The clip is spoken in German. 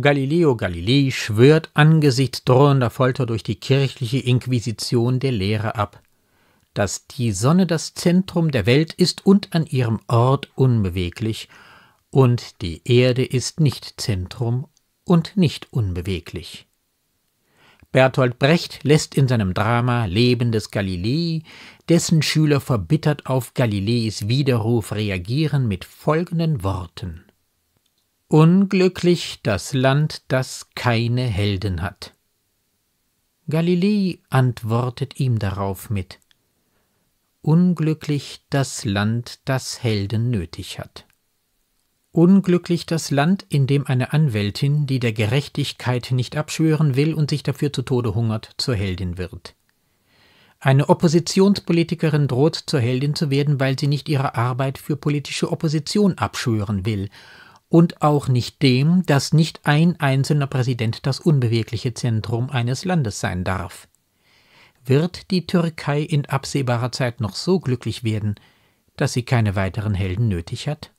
Galileo Galilei schwört angesichts drohender Folter durch die kirchliche Inquisition der Lehre ab, dass die Sonne das Zentrum der Welt ist und an ihrem Ort unbeweglich, und die Erde ist nicht Zentrum und nicht unbeweglich. Bertolt Brecht lässt in seinem Drama Leben des Galilei, dessen Schüler verbittert auf Galileis Widerruf reagieren, mit folgenden Worten Unglücklich das Land, das keine Helden hat. Galilei antwortet ihm darauf mit Unglücklich das Land, das Helden nötig hat. Unglücklich das Land, in dem eine Anwältin, die der Gerechtigkeit nicht abschwören will und sich dafür zu Tode hungert, zur Heldin wird. Eine Oppositionspolitikerin droht zur Heldin zu werden, weil sie nicht ihre Arbeit für politische Opposition abschwören will und auch nicht dem, dass nicht ein einzelner Präsident das unbewegliche Zentrum eines Landes sein darf. Wird die Türkei in absehbarer Zeit noch so glücklich werden, dass sie keine weiteren Helden nötig hat?